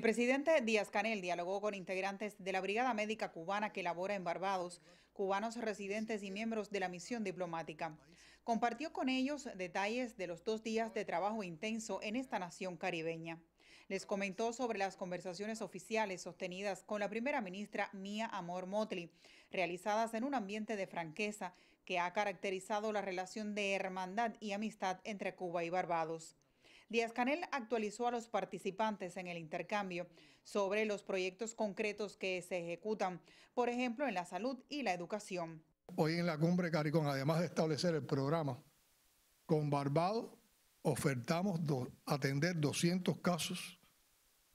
El presidente Díaz Canel dialogó con integrantes de la Brigada Médica Cubana que labora en Barbados, cubanos residentes y miembros de la misión diplomática. Compartió con ellos detalles de los dos días de trabajo intenso en esta nación caribeña. Les comentó sobre las conversaciones oficiales sostenidas con la primera ministra Mía Amor Motley, realizadas en un ambiente de franqueza que ha caracterizado la relación de hermandad y amistad entre Cuba y Barbados. Díaz Canel actualizó a los participantes en el intercambio sobre los proyectos concretos que se ejecutan, por ejemplo, en la salud y la educación. Hoy en la cumbre Caricón, además de establecer el programa con Barbados, ofertamos atender 200 casos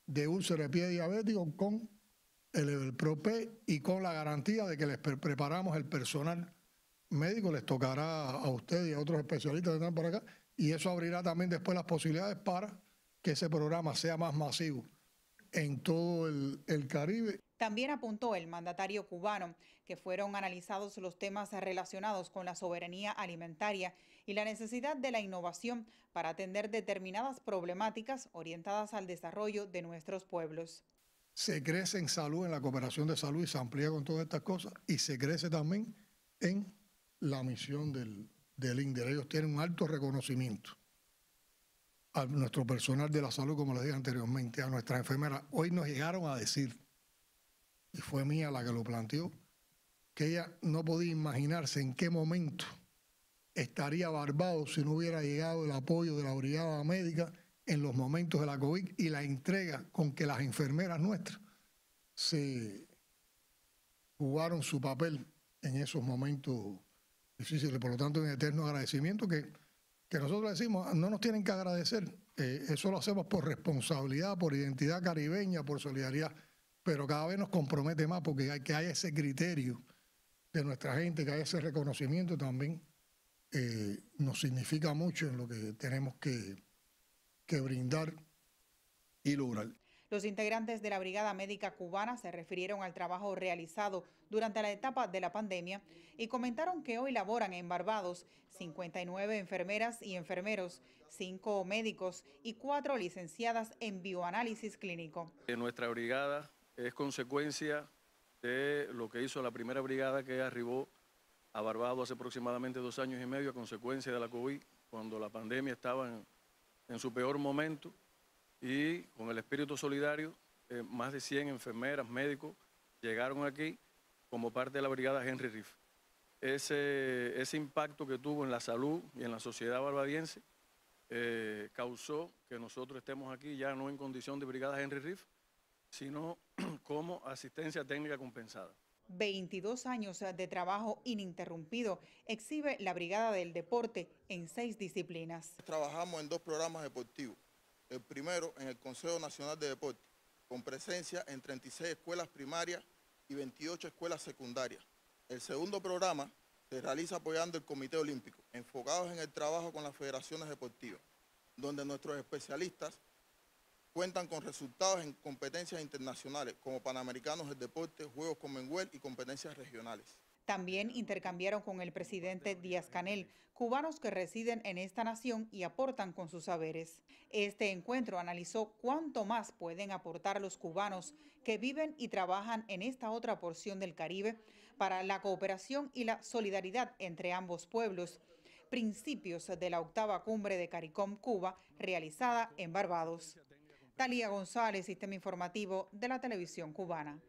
de úlcera de pie diabético con el PROPE y con la garantía de que les preparamos el personal médicos, les tocará a usted y a otros especialistas que están por acá, y eso abrirá también después las posibilidades para que ese programa sea más masivo en todo el, el Caribe. También apuntó el mandatario cubano que fueron analizados los temas relacionados con la soberanía alimentaria y la necesidad de la innovación para atender determinadas problemáticas orientadas al desarrollo de nuestros pueblos. Se crece en salud, en la cooperación de salud y se amplía con todas estas cosas y se crece también en la misión del, del INDER. Ellos tienen un alto reconocimiento a nuestro personal de la salud, como les dije anteriormente, a nuestras enfermeras. Hoy nos llegaron a decir, y fue mía la que lo planteó, que ella no podía imaginarse en qué momento estaría barbado si no hubiera llegado el apoyo de la brigada médica en los momentos de la COVID y la entrega con que las enfermeras nuestras se jugaron su papel en esos momentos difícil Por lo tanto, un eterno agradecimiento que, que nosotros decimos, no nos tienen que agradecer. Eh, eso lo hacemos por responsabilidad, por identidad caribeña, por solidaridad. Pero cada vez nos compromete más porque hay que hay ese criterio de nuestra gente, que haya ese reconocimiento también. Eh, nos significa mucho en lo que tenemos que, que brindar y lograr. Los integrantes de la Brigada Médica Cubana se refirieron al trabajo realizado durante la etapa de la pandemia y comentaron que hoy laboran en Barbados 59 enfermeras y enfermeros, 5 médicos y 4 licenciadas en bioanálisis clínico. nuestra brigada es consecuencia de lo que hizo la primera brigada que arribó a Barbados hace aproximadamente dos años y medio a consecuencia de la COVID, cuando la pandemia estaba en su peor momento y con el espíritu solidario, eh, más de 100 enfermeras, médicos, llegaron aquí como parte de la brigada Henry Riff. Ese, impacto que tuvo en la salud y en la sociedad barbadiense eh, causó que nosotros estemos aquí ya no en condición de brigada Henry Riff, sino como asistencia técnica compensada. 22 años de trabajo ininterrumpido exhibe la Brigada del Deporte en seis disciplinas. Trabajamos en dos programas deportivos el primero en el Consejo Nacional de Deporte, con presencia en 36 escuelas primarias y 28 escuelas secundarias. El segundo programa se realiza apoyando el Comité Olímpico, enfocados en el trabajo con las federaciones deportivas, donde nuestros especialistas cuentan con resultados en competencias internacionales como Panamericanos de Deporte, Juegos Commonwealth y competencias regionales. También intercambiaron con el presidente Díaz Canel cubanos que residen en esta nación y aportan con sus saberes. Este encuentro analizó cuánto más pueden aportar los cubanos que viven y trabajan en esta otra porción del Caribe para la cooperación y la solidaridad entre ambos pueblos, principios de la octava cumbre de CARICOM Cuba realizada en Barbados. Talía González, Sistema Informativo de la Televisión Cubana.